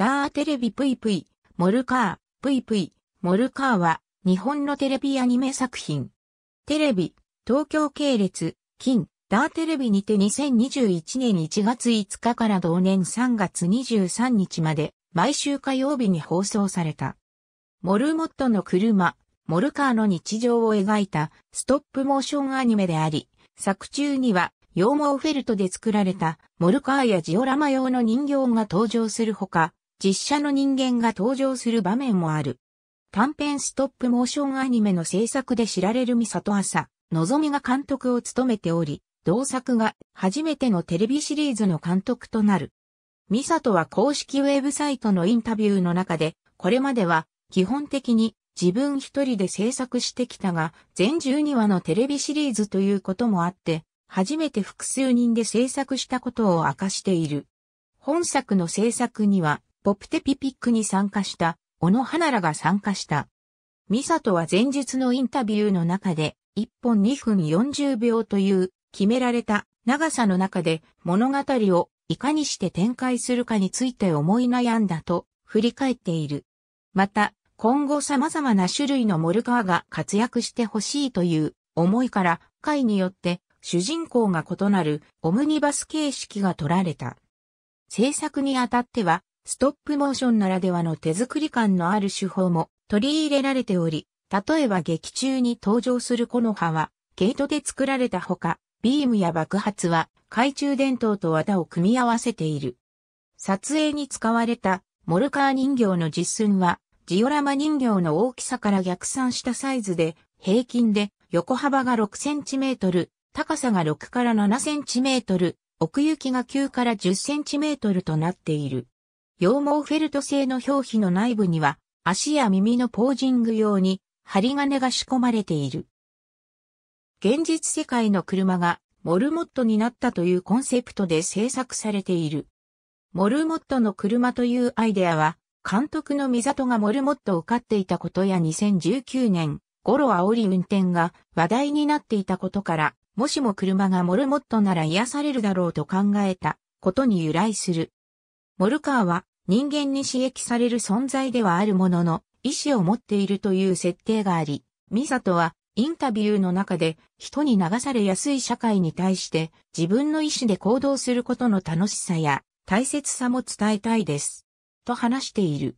ダーテレビぷいぷい、モルカー、ぷいぷい、モルカーは、日本のテレビアニメ作品。テレビ、東京系列、金、ダーテレビにて2021年1月5日から同年3月23日まで、毎週火曜日に放送された。モルモットの車、モルカーの日常を描いたストップモーションアニメであり、作中には羊毛フェルトで作られたモルカーやジオラマ用の人形が登場するほか、実写の人間が登場する場面もある。短編ストップモーションアニメの制作で知られる三里朝、のぞみが監督を務めており、同作が初めてのテレビシリーズの監督となる。ミサトは公式ウェブサイトのインタビューの中で、これまでは基本的に自分一人で制作してきたが、全12話のテレビシリーズということもあって、初めて複数人で制作したことを明かしている。本作の制作には、ポプテピピックに参加した、小野花らが参加した。ミサトは前日のインタビューの中で、1本2分40秒という決められた長さの中で物語をいかにして展開するかについて思い悩んだと振り返っている。また、今後様々な種類のモルカーが活躍してほしいという思いから回によって主人公が異なるオムニバス形式が取られた。制作にあたってはストップモーションならではの手作り感のある手法も取り入れられており、例えば劇中に登場する木の葉は、ゲートで作られたほか、ビームや爆発は、懐中電灯と綿を組み合わせている。撮影に使われた、モルカー人形の実寸は、ジオラマ人形の大きさから逆算したサイズで、平均で横幅が6センチメートル、高さが6から7センチメートル、奥行きが9から10センチメートルとなっている。羊毛フェルト製の表皮の内部には、足や耳のポージング用に、針金が仕込まれている。現実世界の車が、モルモットになったというコンセプトで制作されている。モルモットの車というアイデアは、監督の三里がモルモットを飼っていたことや2019年、ゴロ煽り運転が話題になっていたことから、もしも車がモルモットなら癒されるだろうと考えたことに由来する。モルカーは人間に刺激される存在ではあるものの、意志を持っているという設定があり、ミサトはインタビューの中で人に流されやすい社会に対して自分の意思で行動することの楽しさや大切さも伝えたいです。と話している。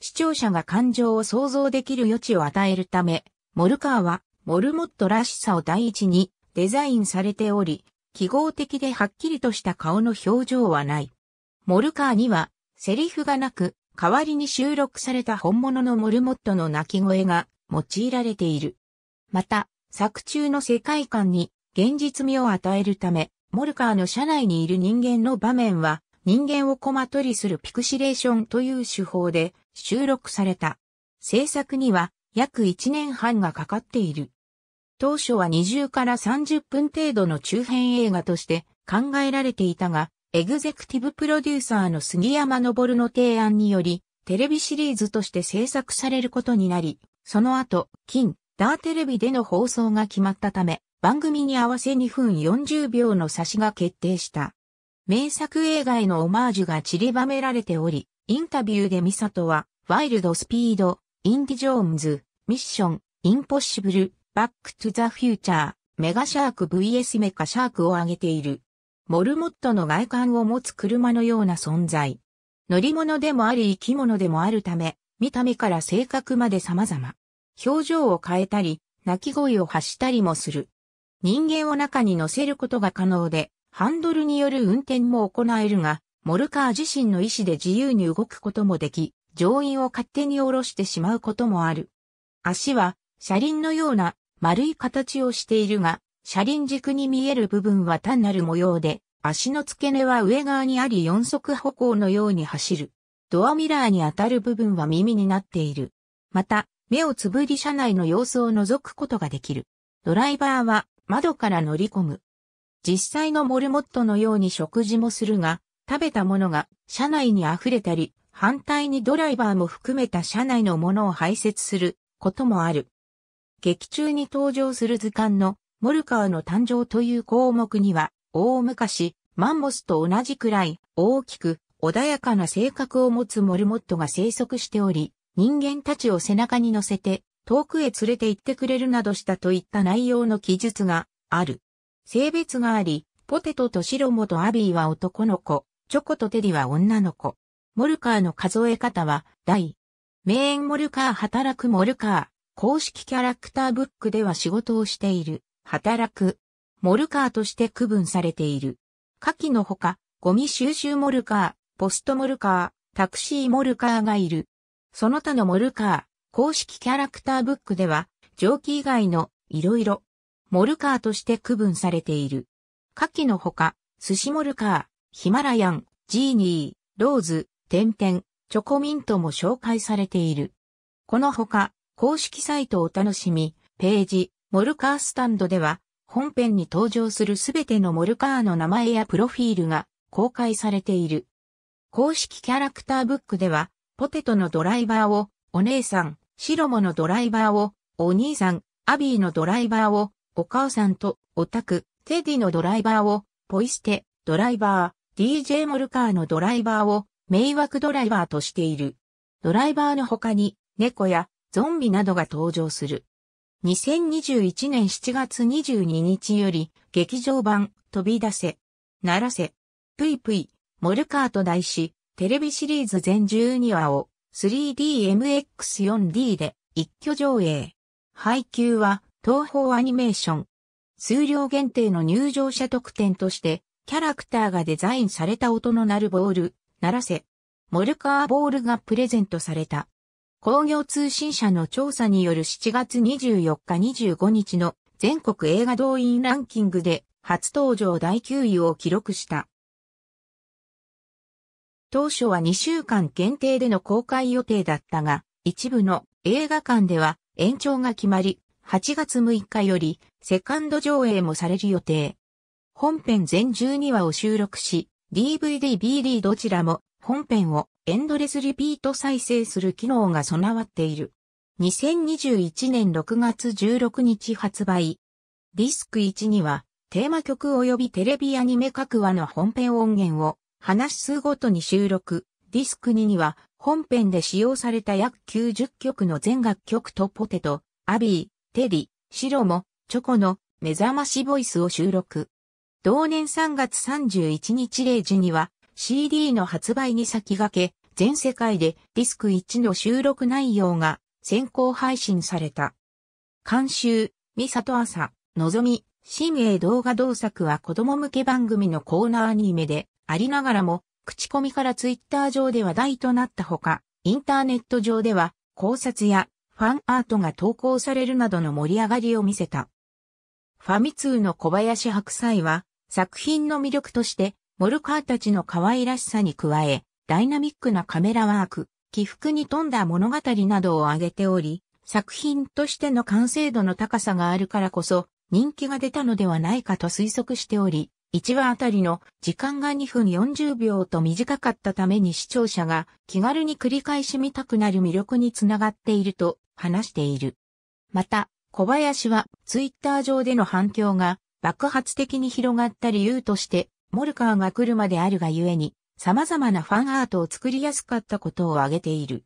視聴者が感情を想像できる余地を与えるため、モルカーはモルモットらしさを第一にデザインされており、記号的ではっきりとした顔の表情はない。モルカーにはセリフがなく、代わりに収録された本物のモルモットの鳴き声が用いられている。また、作中の世界観に現実味を与えるため、モルカーの車内にいる人間の場面は、人間をコマ取りするピクシレーションという手法で収録された。制作には約1年半がかかっている。当初は20から30分程度の中編映画として考えられていたが、エグゼクティブプロデューサーの杉山昇の提案により、テレビシリーズとして制作されることになり、その後、金、ダーテレビでの放送が決まったため、番組に合わせ2分40秒の差しが決定した。名作映画へのオマージュが散りばめられており、インタビューでミサトは、ワイルドスピード、インディ・ジョーンズ、ミッション、インポッシブル、バック・トゥ・ザ・フューチャー、メガシャーク VS メカシャークを挙げている。モルモットの外観を持つ車のような存在。乗り物でもあり生き物でもあるため、見た目から性格まで様々。表情を変えたり、鳴き声を発したりもする。人間を中に乗せることが可能で、ハンドルによる運転も行えるが、モルカー自身の意思で自由に動くこともでき、乗員を勝手に下ろしてしまうこともある。足は車輪のような丸い形をしているが、車輪軸に見える部分は単なる模様で、足の付け根は上側にあり四足歩行のように走る。ドアミラーに当たる部分は耳になっている。また、目をつぶり車内の様子を覗くことができる。ドライバーは窓から乗り込む。実際のモルモットのように食事もするが、食べたものが車内に溢れたり、反対にドライバーも含めた車内のものを排泄することもある。劇中に登場する図鑑のモルカーの誕生という項目には、大昔、マンモスと同じくらい大きく穏やかな性格を持つモルモットが生息しており、人間たちを背中に乗せて遠くへ連れて行ってくれるなどしたといった内容の記述がある。性別があり、ポテトとシロモとアビーは男の子、チョコとテディは女の子。モルカーの数え方は、大。メーンモルカー働くモルカー、公式キャラクターブックでは仕事をしている。働く、モルカーとして区分されている。下記のほか、ゴミ収集モルカー、ポストモルカー、タクシーモルカーがいる。その他のモルカー、公式キャラクターブックでは、蒸気以外のいろいろ、モルカーとして区分されている。下記のほか、寿司モルカー、ヒマラヤン、ジーニー、ローズ、点々、チョコミントも紹介されている。このほか、公式サイトお楽しみ、ページ、モルカースタンドでは、本編に登場するすべてのモルカーの名前やプロフィールが公開されている。公式キャラクターブックでは、ポテトのドライバーを、お姉さん、シロモのドライバーを、お兄さん、アビーのドライバーを、お母さんと、オタク、テディのドライバーを、ポイ捨て、ドライバー、DJ モルカーのドライバーを、迷惑ドライバーとしている。ドライバーの他に、猫や、ゾンビなどが登場する。2021年7月22日より、劇場版、飛び出せ、ならせ、ぷいぷい、モルカーと題し、テレビシリーズ全12話を 3DMX4D で一挙上映。配給は東宝アニメーション。数量限定の入場者特典として、キャラクターがデザインされた音の鳴るボール、鳴らせ、モルカーボールがプレゼントされた。工業通信社の調査による7月24日25日の全国映画動員ランキングで初登場第9位を記録した。当初は2週間限定での公開予定だったが、一部の映画館では延長が決まり、8月6日よりセカンド上映もされる予定。本編全12話を収録し、DVD、BD どちらも本編をエンドレスリピート再生する機能が備わっている。2021年6月16日発売。ディスク1には、テーマ曲及びテレビアニメ各話の本編音源を、話数ごとに収録。ディスク2には、本編で使用された約90曲の全楽曲とポテト、アビー、テリ、シロも、チョコの目覚ましボイスを収録。同年3月31日0時には、CD の発売に先駆け、全世界でディスク1の収録内容が先行配信された。監修、ミサトアサ、のぞみ、新鋭動画同作は子供向け番組のコーナーアニメでありながらも、口コミからツイッター上で話題となったほか、インターネット上では考察やファンアートが投稿されるなどの盛り上がりを見せた。ファミ通の小林白菜は作品の魅力としてモルカーたちの可愛らしさに加え、ダイナミックなカメラワーク、起伏に富んだ物語などを挙げており、作品としての完成度の高さがあるからこそ、人気が出たのではないかと推測しており、1話あたりの時間が2分40秒と短かったために視聴者が気軽に繰り返し見たくなる魅力につながっていると話している。また、小林はツイッター上での反響が爆発的に広がった理由としてモルカーが来るまであるがゆえに、様々なファンアートを作りやすかったことを挙げている。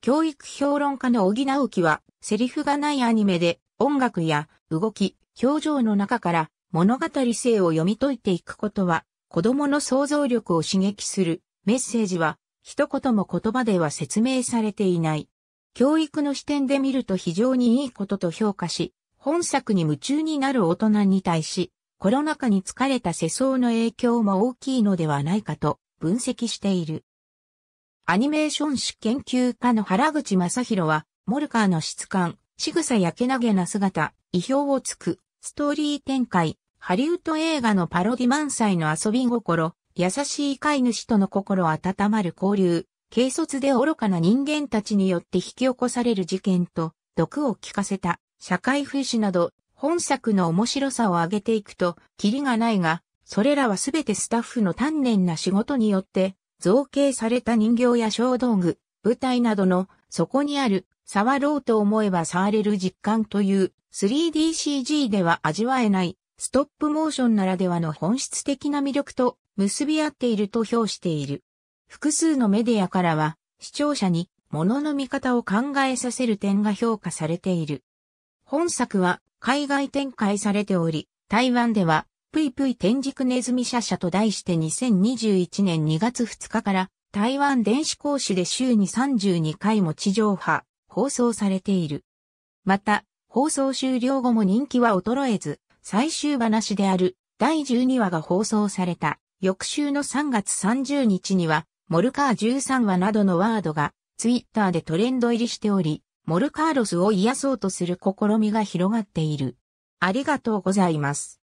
教育評論家の小木直樹は、セリフがないアニメで、音楽や動き、表情の中から物語性を読み解いていくことは、子供の想像力を刺激するメッセージは、一言も言葉では説明されていない。教育の視点で見ると非常にいいことと評価し、本作に夢中になる大人に対し、コロナ禍に疲れた世相の影響も大きいのではないかと分析している。アニメーション史研究家の原口正宏は、モルカーの質感、仕草やけなげな姿、意表をつく、ストーリー展開、ハリウッド映画のパロディ満載の遊び心、優しい飼い主との心温まる交流、軽率で愚かな人間たちによって引き起こされる事件と、毒を効かせた、社会風刺など本作の面白さを上げていくと、キリがないが、それらはすべてスタッフの丹念な仕事によって、造形された人形や小道具、舞台などの、そこにある、触ろうと思えば触れる実感という、3DCG では味わえない、ストップモーションならではの本質的な魅力と結び合っていると評している。複数のメディアからは、視聴者に、ものの見方を考えさせる点が評価されている。本作は、海外展開されており、台湾では、ぷいぷい天竺ネズミシャシャと題して2021年2月2日から台湾電子講師で週に32回も地上波放送されている。また、放送終了後も人気は衰えず、最終話である第12話が放送された翌週の3月30日にはモルカー13話などのワードがツイッターでトレンド入りしており、モルカーロスを癒そうとする試みが広がっている。ありがとうございます。